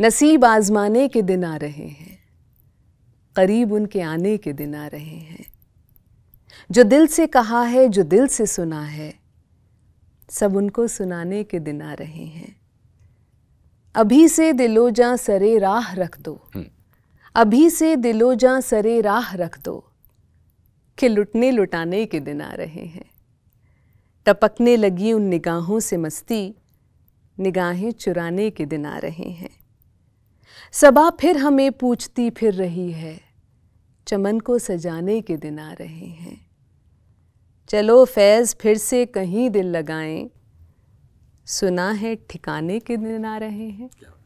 नसीब आजमाने के दिन आ रहे हैं करीब उनके आने के दिन आ रहे हैं जो दिल से कहा है जो दिल से सुना है सब उनको सुनाने के दिन आ रहे हैं अभी से दिलो जा सरे राह रख दो हम्म। अभी से दिलो जा सरे राह रख दो कि लुटने लुटाने के दिन आ रहे हैं टपकने लगी उन निगाहों से मस्ती निगाहें चुराने के दिन आ रहे हैं सबा फिर हमें पूछती फिर रही है चमन को सजाने के दिन आ रहे हैं चलो फैज़ फिर से कहीं दिल लगाएं सुना है ठिकाने के दिन आ रहे हैं